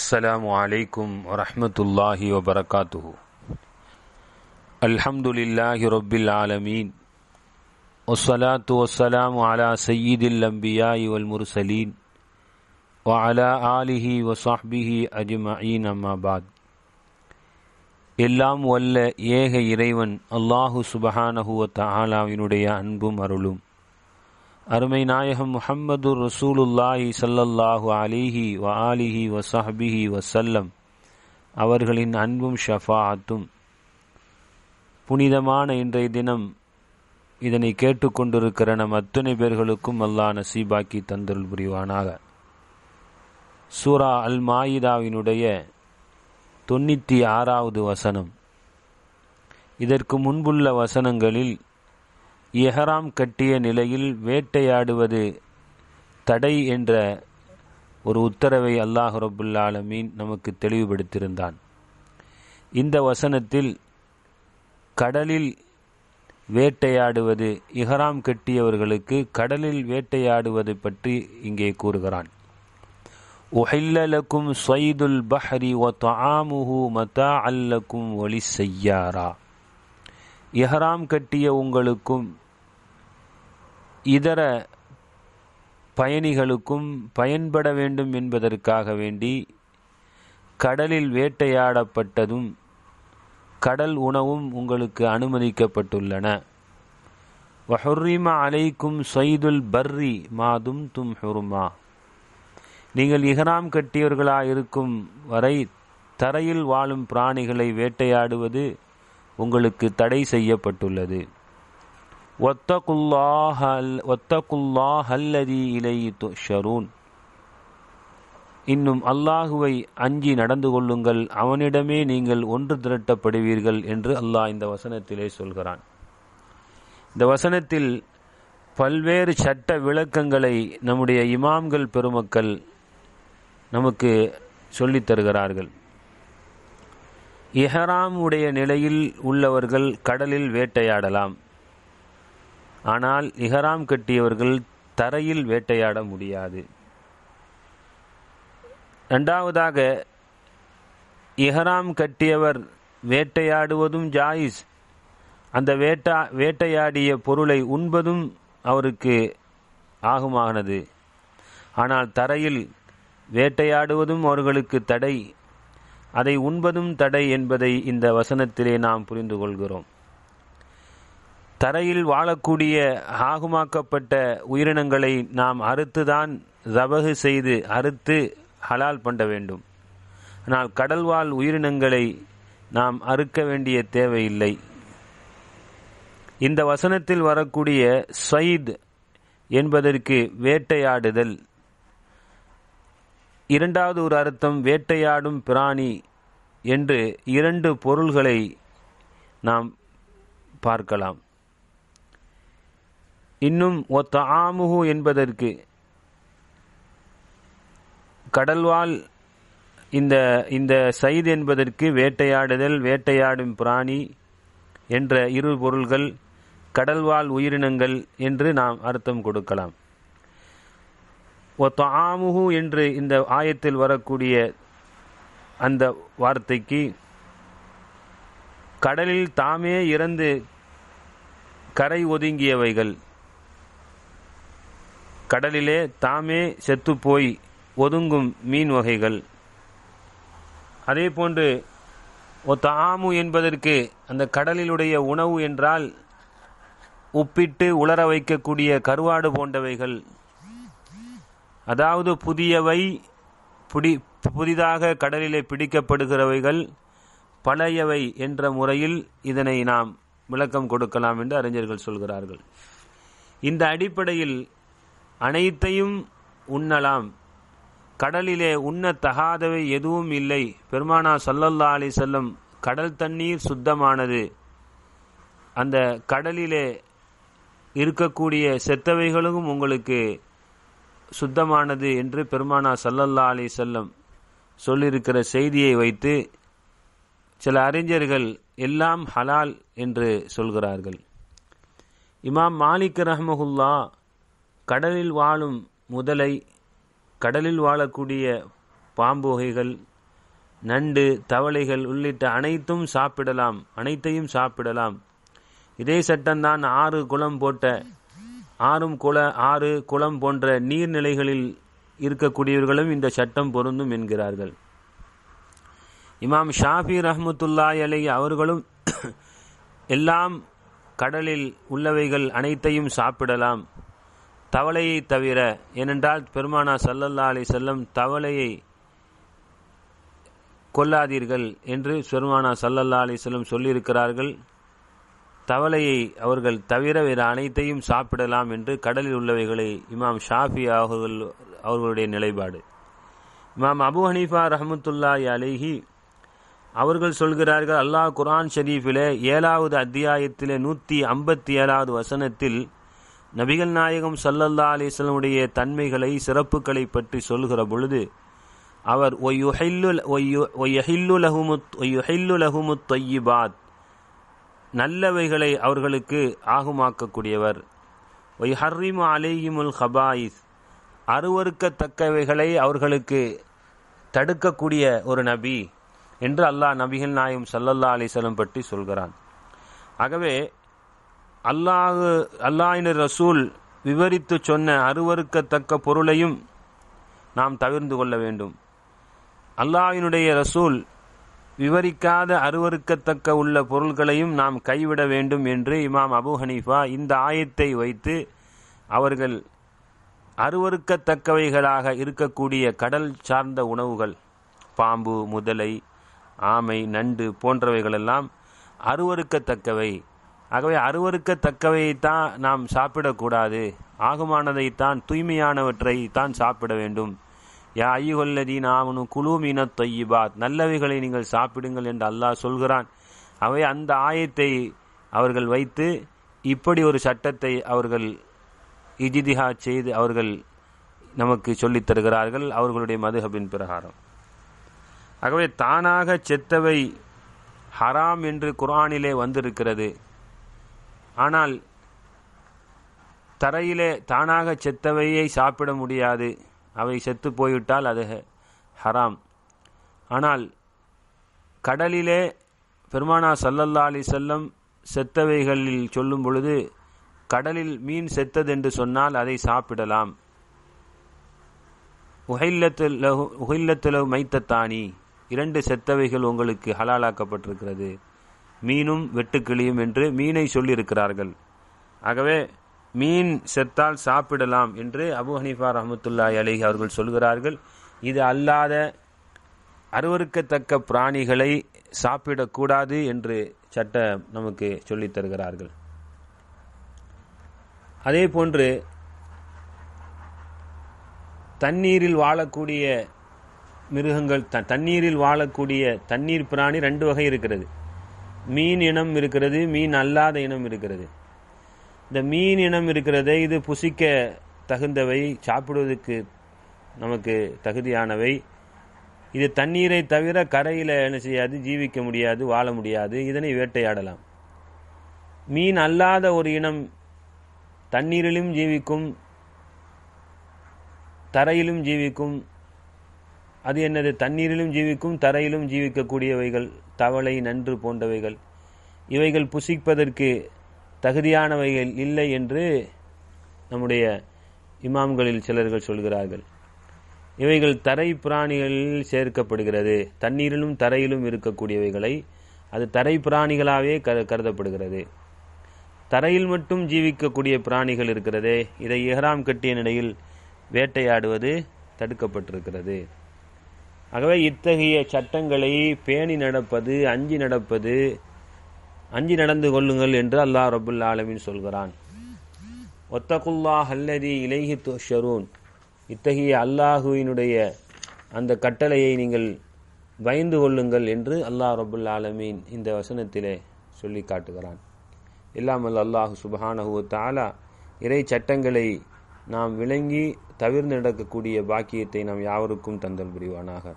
السلام عليكم ورحمة الله وبركاته الحمد لله رب العالمين والصلاة والسلام على سيد الأنبياء والمرسلين وعلى آله وصحبه أجمعين أما بعد எல்லாம் வல்ல ஏக இறைவன் அல்லாஹு சுபஹானஹுவ தாலாவினுடைய அன்பும் அருளும் அருமை நாயகம் முஹம்மது ரசூலுல்லாஹி சல்லல்லாஹு அலிஹி வ ஆலிஹி வசஹபிஹி வசல்லம் அவர்களின் அன்பும் ஷஃபாத்தும் புனிதமான இன்றைய தினம் இதனை கேட்டுக்கொண்டிருக்கிற நம் அத்துணை பேர்களுக்கும் அல்லாஹ் நசீபாக்கி தந்தருள் புரிவானாக சூரா அல் மாயிதாவினுடைய தொண்ணூற்றி ஆறாவது வசனம் இதற்கு முன்புள்ள வசனங்களில் எஹராம் கட்டிய நிலையில் வேட்டையாடுவது தடை என்ற ஒரு உத்தரவை அல்லாஹ் ரபுல்லாலமீன் நமக்கு தெளிவுபடுத்தியிருந்தான் இந்த வசனத்தில் கடலில் வேட்டையாடுவது இஹராம் கட்டியவர்களுக்கு கடலில் வேட்டையாடுவது பற்றி இங்கே கூறுகிறான் உஹில்லலக்கும் சொய்துல் பஹரி ஒ தாமுஹு மதா அல்லக்கும் ஒளி செய்யாரா இஹராம் கட்டிய உங்களுக்கும் இதர பயணிகளுக்கும் பயன்பட வேண்டும் என்பதற்காக வேண்டி கடலில் வேட்டையாடப்பட்டதும் கடல் உணவும் உங்களுக்கு அனுமதிக்கப்பட்டுள்ளன வஹுரிமா அலைக்கும் சைதுல் பர்ரி மாதும் தும் ஹுருமா நீங்கள் இஹராம் கட்டியவர்களாக இருக்கும் வரை தரையில் வாழும் பிராணிகளை வேட்டையாடுவது உங்களுக்கு தடை செய்யப்பட்டுள்ளது واتقوا الله واتقوا الله இன்னும் அல்லாஹுவை அஞ்சி நடந்து கொள்ளுங்கள் அவனிடமே நீங்கள் ஒன்று திரட்டப்படுவீர்கள் என்று அல்லாஹ் இந்த வசனத்திலே சொல்கிறான் இந்த வசனத்தில் பல்வேறு சட்ட விளக்கங்களை நம்முடைய இமாம்கள் பெருமக்கள் நமக்கு சொல்லித் தருகிறார்கள் உடைய நிலையில் உள்ளவர்கள் கடலில் வேட்டையாடலாம் ஆனால் இஹராம் கட்டியவர்கள் தரையில் வேட்டையாட முடியாது ரெண்டாவதாக இஹராம் கட்டியவர் வேட்டையாடுவதும் ஜாயிஸ் அந்த வேட்டா வேட்டையாடிய பொருளை உண்பதும் அவருக்கு ஆகுமானது ஆனால் தரையில் வேட்டையாடுவதும் அவர்களுக்கு தடை அதை உண்பதும் தடை என்பதை இந்த வசனத்திலே நாம் புரிந்து கொள்கிறோம் தரையில் வாழக்கூடிய ஆகுமாக்கப்பட்ட உயிரினங்களை நாம் அறுத்துதான் ஜபகு செய்து அறுத்து ஹலால் பண்ண வேண்டும் ஆனால் கடல்வாழ் உயிரினங்களை நாம் அறுக்க வேண்டிய தேவையில்லை இந்த வசனத்தில் வரக்கூடிய சயீத் என்பதற்கு வேட்டையாடுதல் இரண்டாவது ஒரு அர்த்தம் வேட்டையாடும் பிராணி என்று இரண்டு பொருள்களை நாம் பார்க்கலாம் இன்னும் ஒத்த ஆமுகு என்பதற்கு கடல்வால் இந்த இந்த சைது என்பதற்கு வேட்டையாடுதல் வேட்டையாடும் பிராணி என்ற இரு பொருள்கள் கடல்வாழ் உயிரினங்கள் என்று நாம் அர்த்தம் கொடுக்கலாம் ஒத்த ஆமுகு என்று இந்த ஆயத்தில் வரக்கூடிய அந்த வார்த்தைக்கு கடலில் தாமே இறந்து கரை ஒதுங்கியவைகள் கடலிலே தாமே செத்துப்போய் ஒதுங்கும் மீன் வகைகள் அதே போன்று தாமு என்பதற்கு அந்த கடலிலுடைய உணவு என்றால் உப்பிட்டு உலர வைக்கக்கூடிய கருவாடு போன்றவைகள் அதாவது புதியவை பிடி புதிதாக கடலிலே பிடிக்கப்படுகிறவைகள் பழையவை என்ற முறையில் இதனை நாம் விளக்கம் கொடுக்கலாம் என்று அறிஞர்கள் சொல்கிறார்கள் இந்த அடிப்படையில் அனைத்தையும் உண்ணலாம் கடலிலே உண்ண தகாதவை எதுவும் இல்லை பெருமானா சல்லல்லா அலி செல்லம் கடல் தண்ணீர் சுத்தமானது அந்த கடலிலே இருக்கக்கூடிய செத்தவைகளும் உங்களுக்கு சுத்தமானது என்று பெருமானா சல்லல்லா அலி செல்லம் சொல்லியிருக்கிற செய்தியை வைத்து சில அறிஞர்கள் எல்லாம் ஹலால் என்று சொல்கிறார்கள் இமாம் மாலிக் ரஹமகுல்லா கடலில் வாழும் முதலை கடலில் வாழக்கூடிய பாம்பு வகைகள் நண்டு தவளைகள் உள்ளிட்ட அனைத்தும் சாப்பிடலாம் அனைத்தையும் சாப்பிடலாம் இதே சட்டம்தான் ஆறு குளம் போட்ட ஆறும் குள ஆறு குளம் போன்ற நீர்நிலைகளில் இருக்கக்கூடியவர்களும் இந்த சட்டம் பொருந்தும் என்கிறார்கள் இமாம் ஷாஃபி ரஹமத்துல்லா அலை அவர்களும் எல்லாம் கடலில் உள்ளவைகள் அனைத்தையும் சாப்பிடலாம் தவளையை தவிர ஏனென்றால் பெருமானா சல்லல்லா அலி செல்லம் தவளையை கொல்லாதீர்கள் என்று பெருமானா சல்லல்லா அலி செல்லம் சொல்லியிருக்கிறார்கள் தவளையை அவர்கள் தவிர வேறு அனைத்தையும் சாப்பிடலாம் என்று கடலில் உள்ளவைகளை இமாம் ஷாஃபி அவர்கள் அவர்களுடைய நிலைப்பாடு இமாம் அபு ஹனீஃபா ரஹமத்துல்லா அலிஹி அவர்கள் சொல்கிறார்கள் அல்லாஹ் குரான் ஷரீஃபிலே ஏழாவது அத்தியாயத்திலே நூற்றி ஐம்பத்தி ஏழாவது வசனத்தில் நபிகள் நாயகம் சல்லல்லா அலிஸ்லமுடைய தன்மைகளை சிறப்புகளை பற்றி சொல்கிற பொழுது அவர் பாத் நல்லவைகளை அவர்களுக்கு ஆகுமாக்கக்கூடியவர் ஒய் ஹர்ரிமு அலேஹிமுல் ஹபாயிஸ் அருவறுக்கத்தக்கவைகளை அவர்களுக்கு தடுக்கக்கூடிய ஒரு நபி என்று அல்லாஹ் நபிகள் நாயம் சல்லல்லா அலிசலம் பற்றி சொல்கிறான் ஆகவே அல்லாஹு அல்லாஹினர் ரசூல் விவரித்து சொன்ன அருவறுக்கத்தக்க பொருளையும் நாம் தவிர்ந்து கொள்ள வேண்டும் அல்லாஹினுடைய ரசூல் விவரிக்காத அருவறுக்கத்தக்க உள்ள பொருள்களையும் நாம் கைவிட வேண்டும் என்று இமாம் அபு ஹனீஃபா இந்த ஆயத்தை வைத்து அவர்கள் அருவறுக்கத்தக்கவைகளாக இருக்கக்கூடிய கடல் சார்ந்த உணவுகள் பாம்பு முதலை ஆமை நண்டு போன்றவைகளெல்லாம் அருவறுக்கத்தக்கவை ஆகவே அருவறுக்கத்தக்கவையைத்தான் நாம் சாப்பிடக்கூடாது ஆகுமானதைத்தான் தூய்மையானவற்றை தான் சாப்பிட வேண்டும் யா ஐயுகொல்லதீன் ஆவனு குழு மீன தொய்யிபாத் நல்லவைகளை நீங்கள் சாப்பிடுங்கள் என்று அல்லாஹ் சொல்கிறான் அவை அந்த ஆயத்தை அவர்கள் வைத்து இப்படி ஒரு சட்டத்தை அவர்கள் இஜிதிஹா செய்து அவர்கள் நமக்கு சொல்லித் தருகிறார்கள் அவர்களுடைய மதுஹபின் பிரகாரம் ஆகவே தானாக செத்தவை ஹராம் என்று குரானிலே வந்திருக்கிறது ஆனால் தரையிலே தானாக செத்தவையை சாப்பிட முடியாது அவை செத்து போய்விட்டால் அது ஹராம் ஆனால் கடலிலே பெருமானா சல்லல்லா அலி செல்லம் செத்தவைகளில் சொல்லும் பொழுது கடலில் மீன் செத்ததென்று சொன்னால் அதை சாப்பிடலாம் உஹில்லத்துலகு மைத்த மைத்தத்தானி இரண்டு செத்தவைகள் உங்களுக்கு ஹலாலாக்கப்பட்டிருக்கிறது மீனும் வெட்டுக்கிளியும் என்று மீனை சொல்லியிருக்கிறார்கள் ஆகவே மீன் செத்தால் சாப்பிடலாம் என்று அபு ஹனிஃபா ரஹமத்துல்லாய் அலிஹி அவர்கள் சொல்கிறார்கள் இது அல்லாத அருவறுக்கத்தக்க பிராணிகளை சாப்பிடக்கூடாது என்று சட்டம் நமக்கு சொல்லித் தருகிறார்கள் அதே போன்று தண்ணீரில் வாழக்கூடிய மிருகங்கள் த தண்ணீரில் வாழக்கூடிய தண்ணீர் பிராணி ரெண்டு வகை இருக்கிறது மீன் இனம் இருக்கிறது மீன் அல்லாத இனம் இருக்கிறது இந்த மீன் இனம் இருக்கிறதே இது புசிக்க தகுந்தவை சாப்பிடுவதற்கு நமக்கு தகுதியானவை இது தண்ணீரை தவிர கரையில் என்ன செய்யாது ஜீவிக்க முடியாது வாழ முடியாது இதனை வேட்டையாடலாம் மீன் அல்லாத ஒரு இனம் தண்ணீரிலும் ஜீவிக்கும் தரையிலும் ஜீவிக்கும் அது என்னது தண்ணீரிலும் ஜீவிக்கும் தரையிலும் ஜீவிக்கக்கூடியவைகள் தவளை நன்று போன்றவைகள் இவைகள் புசிப்பதற்கு தகுதியானவைகள் இல்லை என்று நம்முடைய இமாம்களில் சிலர்கள் சொல்கிறார்கள் இவைகள் தரை பிராணிகளில் சேர்க்கப்படுகிறது தண்ணீரிலும் தரையிலும் இருக்கக்கூடியவைகளை அது தரை பிராணிகளாகவே கருதப்படுகிறது தரையில் மட்டும் ஜீவிக்கக்கூடிய பிராணிகள் இருக்கிறதே இதை இஹராம் கட்டிய நிலையில் வேட்டையாடுவது தடுக்கப்பட்டிருக்கிறது ஆகவே இத்தகைய சட்டங்களை பேணி நடப்பது அஞ்சி நடப்பது அஞ்சி நடந்து கொள்ளுங்கள் என்று அல்லாஹ் ரபுல் ஆலமின் சொல்கிறான் ஒத்தகுல்லா ஹல்லதி இலகி ஷரூன் இத்தகைய அல்லாஹுவினுடைய அந்த கட்டளையை நீங்கள் பயந்து கொள்ளுங்கள் என்று அல்லாஹ் ரபுல் ஆலமீன் இந்த வசனத்திலே சொல்லி காட்டுகிறான் இல்லாமல் அல்லாஹு சுபஹானஹு தாலா இறை சட்டங்களை நாம் விளங்கி தவிர்ந்து நடக்கக்கூடிய பாக்கியத்தை நாம் யாவருக்கும் தந்தல் புரிவானாக